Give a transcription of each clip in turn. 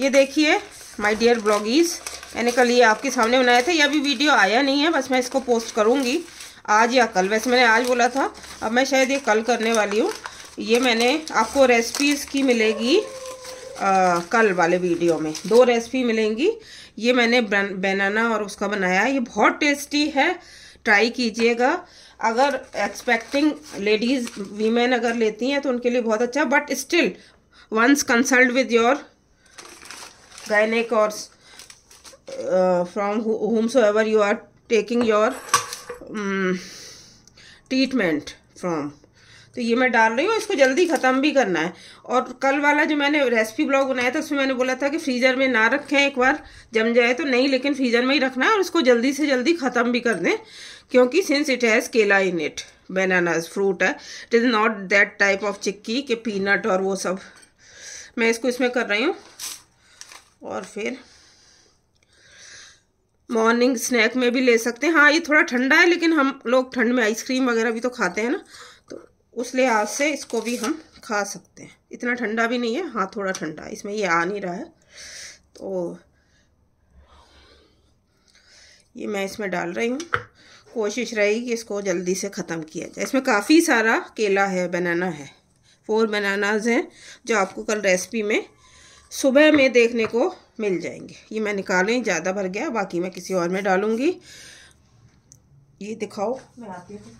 ये देखिए my dear ब्लॉगीज़ मैंने कल ये आपके सामने बनाया था ये अभी वीडियो आया नहीं है बस मैं इसको पोस्ट करूँगी आज या कल वैसे मैंने आज बोला था अब मैं शायद ये कल करने वाली हूँ ये मैंने आपको रेसिपीज़ की मिलेगी आ, कल वाले वीडियो में दो रेसिपी मिलेंगी ये मैंने बनाना और उसका बनाया ये बहुत टेस्टी है ट्राई कीजिएगा अगर एक्सपेक्टिंग लेडीज़ वीमेन अगर लेती हैं तो उनके लिए बहुत अच्छा but still once consult with your Freilich or uh, from whomsoever you are taking your um, treatment from. तो ये मैं डाल रही हूँ इसको जल्दी ख़त्म भी करना है और कल वाला जो मैंने रेसिपी ब्लॉग बनाया था उसमें मैंने बोला था कि फ्रीज़र में ना रखें एक बार जम जाए तो नहीं लेकिन फ्रीज़र में ही रखना है और इसको जल्दी से जल्दी ख़त्म भी कर दें क्योंकि सिंस इट हैज़ केला इन इट बनानाज फ्रूट है it is not that type of chikki के पीनट और वो सब मैं इसको इसमें कर रही हूँ और फिर मॉर्निंग स्नैक में भी ले सकते हैं हाँ ये थोड़ा ठंडा है लेकिन हम लोग ठंड में आइसक्रीम वगैरह भी तो खाते हैं ना तो उस लिहाज से इसको भी हम खा सकते हैं इतना ठंडा भी नहीं है हाँ थोड़ा ठंडा है इसमें ये आ नहीं रहा है तो ये मैं इसमें डाल रही हूँ कोशिश रही कि इसको जल्दी से ख़त्म किया जाए इसमें काफ़ी सारा केला है बनाना है फोर बनानाज हैं जो आपको कल रेसिपी में सुबह में देखने को मिल जाएंगे ये मैं रही ज़्यादा भर गया बाकी मैं किसी और में डालूँगी ये दिखाओ मैं आती हूँ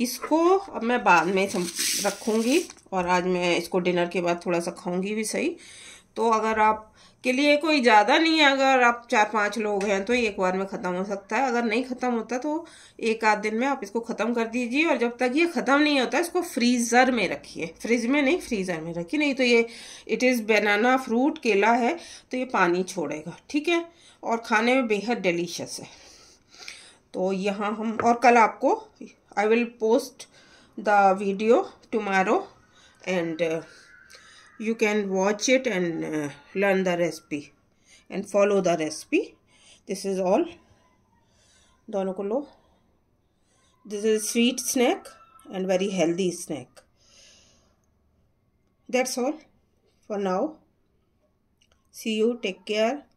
इसको अब मैं बाद में रखूँगी और आज मैं इसको डिनर के बाद थोड़ा सा खाऊंगी भी सही तो अगर आप के लिए कोई ज़्यादा नहीं है अगर आप चार पांच लोग हैं तो एक बार में ख़त्म हो सकता है अगर नहीं ख़त्म होता तो एक आध दिन में आप इसको ख़त्म कर दीजिए और जब तक ये ख़त्म नहीं होता इसको फ्रीज़र में रखिए फ्रिज में नहीं फ्रीज़र में रखिए नहीं तो ये इट इज़ बनाना फ्रूट केला है तो ये पानी छोड़ेगा ठीक है और खाने में बेहद डिलीशस है तो यहाँ हम और कल आपको I will post the video tomorrow and uh, you can watch it and uh, learn the recipe and follow the recipe. This is all. दोनों को लो this is sweet snack and very healthy snack that's all for now see you take care